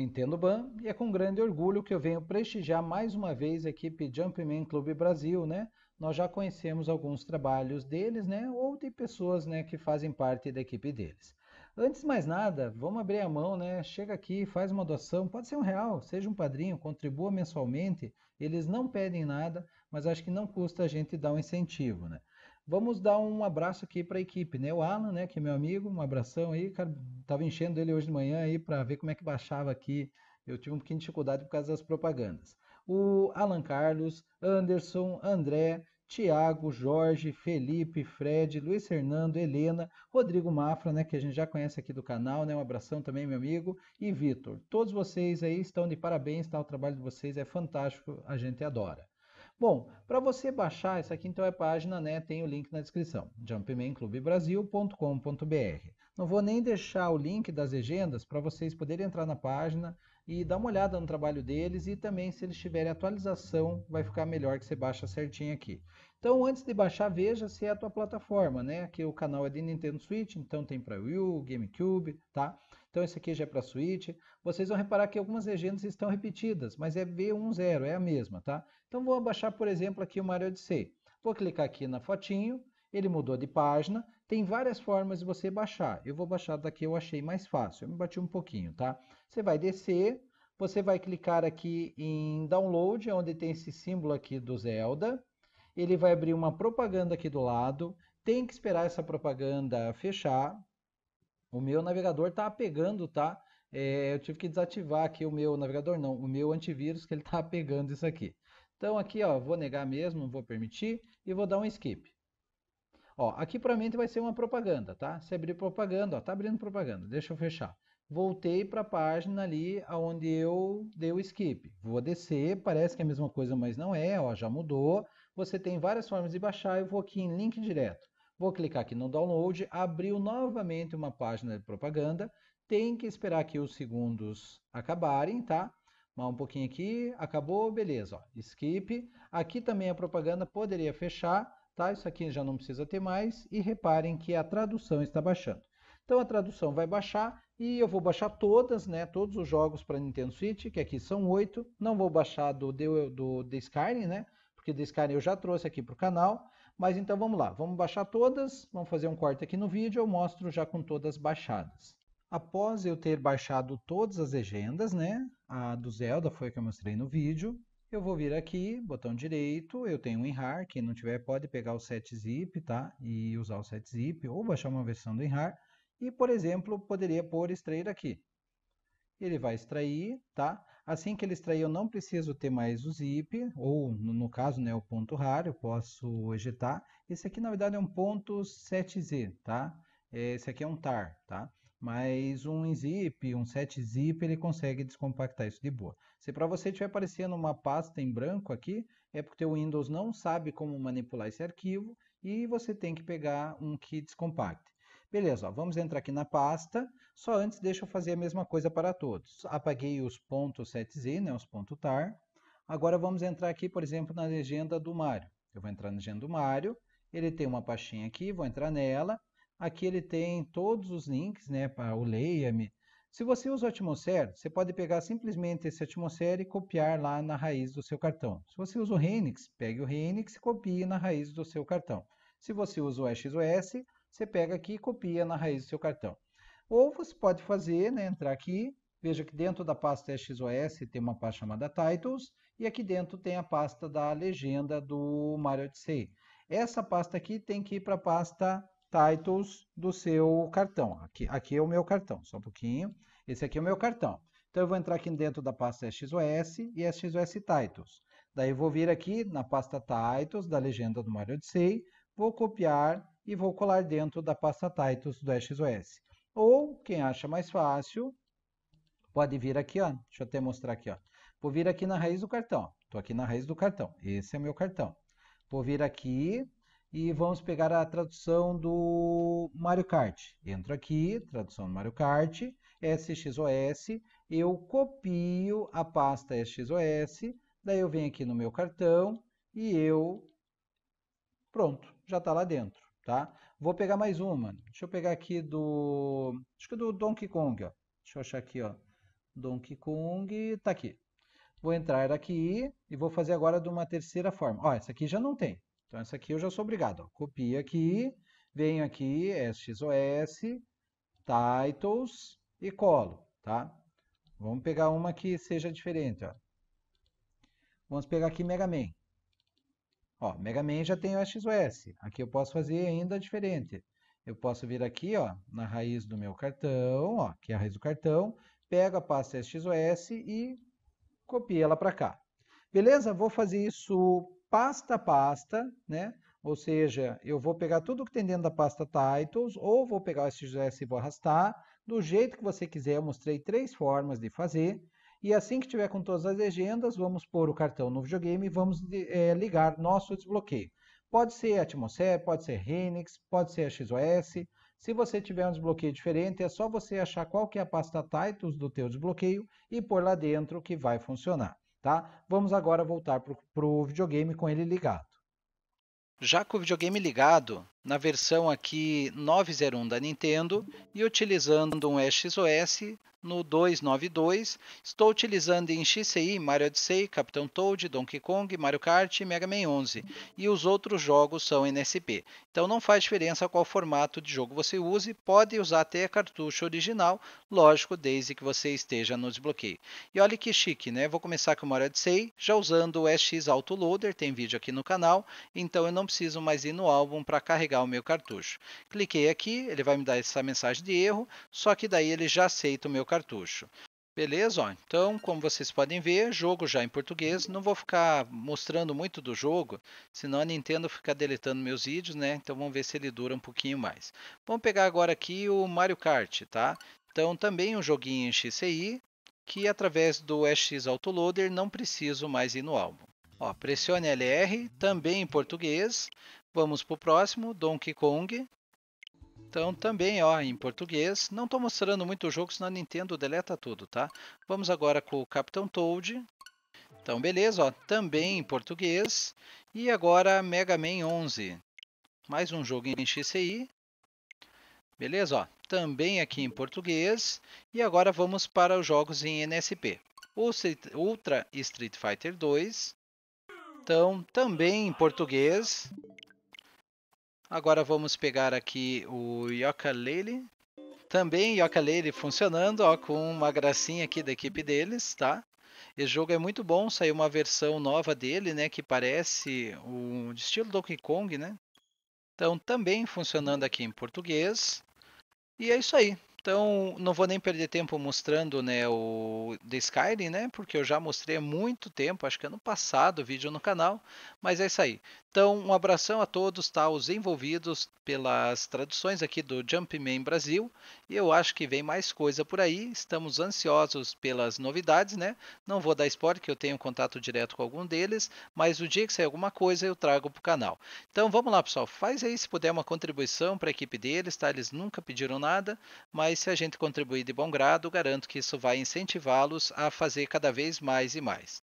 Nintendo Ban, e é com grande orgulho que eu venho prestigiar mais uma vez a equipe Jumpman Clube Brasil, né? Nós já conhecemos alguns trabalhos deles, né? Ou de pessoas, né, que fazem parte da equipe deles. Antes de mais nada, vamos abrir a mão, né? Chega aqui, faz uma doação, pode ser um real, seja um padrinho, contribua mensalmente. Eles não pedem nada, mas acho que não custa a gente dar um incentivo, né? Vamos dar um abraço aqui para a equipe, né? O Alan, né, que é meu amigo, um abração aí, cara, tava enchendo ele hoje de manhã aí para ver como é que baixava aqui. Eu tive um pouquinho de dificuldade por causa das propagandas. O Alan Carlos, Anderson, André, Tiago, Jorge, Felipe, Fred, Luiz Fernando, Helena, Rodrigo Mafra, né, que a gente já conhece aqui do canal, né, um abração também, meu amigo, e Vitor. Todos vocês aí estão de parabéns, tá? O trabalho de vocês é fantástico, a gente adora. Bom, para você baixar essa aqui, então é página, né? Tem o link na descrição, jumpmanclubbrasil.com.br. Não vou nem deixar o link das legendas para vocês poderem entrar na página e dá uma olhada no trabalho deles e também se eles tiverem atualização vai ficar melhor que você baixa certinho aqui. Então antes de baixar veja se é a tua plataforma, né? Aqui o canal é de Nintendo Switch, então tem para Wii, GameCube, tá? Então esse aqui já é para Switch. Vocês vão reparar que algumas legendas estão repetidas, mas é V10, é a mesma, tá? Então vou baixar por exemplo aqui o Mario Odyssey. Vou clicar aqui na fotinho ele mudou de página, tem várias formas de você baixar. Eu vou baixar daqui, eu achei mais fácil, eu me bati um pouquinho, tá? Você vai descer, você vai clicar aqui em Download, onde tem esse símbolo aqui do Zelda. Ele vai abrir uma propaganda aqui do lado, tem que esperar essa propaganda fechar. O meu navegador está pegando, tá? É, eu tive que desativar aqui o meu navegador, não, o meu antivírus que ele está pegando isso aqui. Então aqui, ó, vou negar mesmo, não vou permitir e vou dar um skip. Ó, aqui provavelmente vai ser uma propaganda, tá? Se abrir propaganda, ó, tá abrindo propaganda, deixa eu fechar. Voltei para a página ali onde eu dei o skip. Vou descer, parece que é a mesma coisa, mas não é, ó, já mudou. Você tem várias formas de baixar, eu vou aqui em link direto. Vou clicar aqui no download, abriu novamente uma página de propaganda. Tem que esperar que os segundos acabarem, tá? um pouquinho aqui, acabou, beleza, ó, skip. Aqui também a propaganda poderia fechar, Tá? Isso aqui já não precisa ter mais e reparem que a tradução está baixando. Então a tradução vai baixar e eu vou baixar todas, né, todos os jogos para Nintendo Switch, que aqui são oito. Não vou baixar do, do, do The Skyrim, né, porque The Skyrim eu já trouxe aqui para o canal. Mas então vamos lá, vamos baixar todas, vamos fazer um corte aqui no vídeo, eu mostro já com todas baixadas. Após eu ter baixado todas as legendas, né, a do Zelda foi a que eu mostrei no vídeo, eu vou vir aqui, botão direito, eu tenho um WinRAR, quem não tiver pode pegar o setzip, tá? E usar o setzip ou baixar uma versão do WinRAR. E, por exemplo, poderia pôr extrair aqui. Ele vai extrair, tá? Assim que ele extrair, eu não preciso ter mais o zip, ou no caso, né, o ponto RAR, eu posso ejetar. Esse aqui, na verdade, é um ponto 7Z, tá? É, esse aqui é um TAR, tá? Mas um zip, um set zip, ele consegue descompactar isso de boa. Se para você estiver aparecendo uma pasta em branco aqui, é porque o Windows não sabe como manipular esse arquivo e você tem que pegar um que descompacte. Beleza, ó, vamos entrar aqui na pasta. Só antes deixa eu fazer a mesma coisa para todos. Apaguei os .7z, né, os .tar. Agora vamos entrar aqui, por exemplo, na legenda do Mario. Eu vou entrar na legenda do Mario. Ele tem uma pastinha aqui, vou entrar nela Aqui ele tem todos os links, né, para o Leia-me. Se você usa o Atmosfera, você pode pegar simplesmente esse Atmosfera e copiar lá na raiz do seu cartão. Se você usa o Renix, pegue o Renix e copie na raiz do seu cartão. Se você usa o XOS, você pega aqui e copia na raiz do seu cartão. Ou você pode fazer, né, entrar aqui, veja que dentro da pasta XOS tem uma pasta chamada Titles, e aqui dentro tem a pasta da legenda do Mario Odyssey. Essa pasta aqui tem que ir para a pasta titles do seu cartão. Aqui, aqui é o meu cartão, só um pouquinho. Esse aqui é o meu cartão. Então eu vou entrar aqui dentro da pasta XOS e XOS Titles. Daí eu vou vir aqui na pasta Titles da legenda do Mario Odyssey, vou copiar e vou colar dentro da pasta Titles do XOS. Ou, quem acha mais fácil, pode vir aqui, ó. deixa eu até mostrar aqui. Ó. Vou vir aqui na raiz do cartão. Estou aqui na raiz do cartão. Esse é o meu cartão. Vou vir aqui e vamos pegar a tradução do Mario Kart. Entro aqui, tradução do Mario Kart, SXOS, eu copio a pasta SXOS, daí eu venho aqui no meu cartão e eu... Pronto, já está lá dentro, tá? Vou pegar mais uma. Deixa eu pegar aqui do... Acho que é do Donkey Kong, ó. Deixa eu achar aqui, ó. Donkey Kong, tá aqui. Vou entrar aqui e vou fazer agora de uma terceira forma. Ó, essa aqui já não tem. Então, essa aqui eu já sou obrigado. Copia aqui, venho aqui, SXOS, titles e colo, tá? Vamos pegar uma que seja diferente, ó. Vamos pegar aqui Mega Man. Ó, Mega Man já tem o SXOS. Aqui eu posso fazer ainda diferente. Eu posso vir aqui, ó, na raiz do meu cartão, ó, que é a raiz do cartão, pego a pasta SXOS e copio ela para cá. Beleza? Vou fazer isso pasta a pasta, né? Ou seja, eu vou pegar tudo que tem dentro da pasta titles, ou vou pegar o SJS e vou arrastar, do jeito que você quiser. Eu mostrei três formas de fazer. E assim que tiver com todas as legendas, vamos pôr o cartão no videogame e vamos é, ligar nosso desbloqueio. Pode ser Atmosfera, pode ser Renix, pode ser a XOS. Se você tiver um desbloqueio diferente, é só você achar qual que é a pasta titles do teu desbloqueio e pôr lá dentro que vai funcionar. Tá? Vamos agora voltar para o videogame com ele ligado. Já com o videogame ligado, na versão aqui 901 da Nintendo e utilizando um XOS no 292. Estou utilizando em XCI Mario Odyssey, Capitão Toad, Donkey Kong, Mario Kart e Mega Man 11. E os outros jogos são NSP. Então não faz diferença qual formato de jogo você use, pode usar até cartucho original, lógico, desde que você esteja no desbloqueio. E olha que chique, né? Vou começar com o Mario Odyssey, já usando o Auto Loader, tem vídeo aqui no canal, então eu não preciso mais ir no álbum para carregar pegar o meu cartucho. Cliquei aqui, ele vai me dar essa mensagem de erro, só que daí ele já aceita o meu cartucho. Beleza? Ó. Então, como vocês podem ver, jogo já em português. Não vou ficar mostrando muito do jogo, senão a Nintendo fica deletando meus vídeos, né? Então, vamos ver se ele dura um pouquinho mais. Vamos pegar agora aqui o Mario Kart, tá? Então, também um joguinho em XCI, que através do SX Autoloader não preciso mais ir no álbum. Ó, pressione LR, também em português. Vamos pro próximo, Donkey Kong. Então também, ó, em português. Não estou mostrando muito jogo, senão a Nintendo deleta tudo, tá? Vamos agora com o Capitão Toad. Então beleza, ó, também em português. E agora Mega Man 11. Mais um jogo em XCI. Beleza, ó, também aqui em português. E agora vamos para os jogos em NSP. Ultra Street Fighter 2. Então, também em português. Agora vamos pegar aqui o Yooka-Laylee. Também Yooka-Laylee funcionando, ó, com uma gracinha aqui da equipe deles, tá? Esse jogo é muito bom, saiu uma versão nova dele, né, que parece o estilo Donkey Kong, né? Então também funcionando aqui em português. E é isso aí. Então, não vou nem perder tempo mostrando né, o The Skyrim, né? Porque eu já mostrei há muito tempo, acho que ano passado, vídeo no canal. Mas é isso aí. Então, um abração a todos, tá? Os envolvidos pelas traduções aqui do Jumpman Brasil. E eu acho que vem mais coisa por aí. Estamos ansiosos pelas novidades, né? Não vou dar spoiler, que eu tenho contato direto com algum deles. Mas o dia que sair alguma coisa, eu trago para o canal. Então, vamos lá, pessoal. Faz aí, se puder, uma contribuição para a equipe deles, tá? Eles nunca pediram nada, mas mas se a gente contribuir de bom grado, garanto que isso vai incentivá-los a fazer cada vez mais e mais.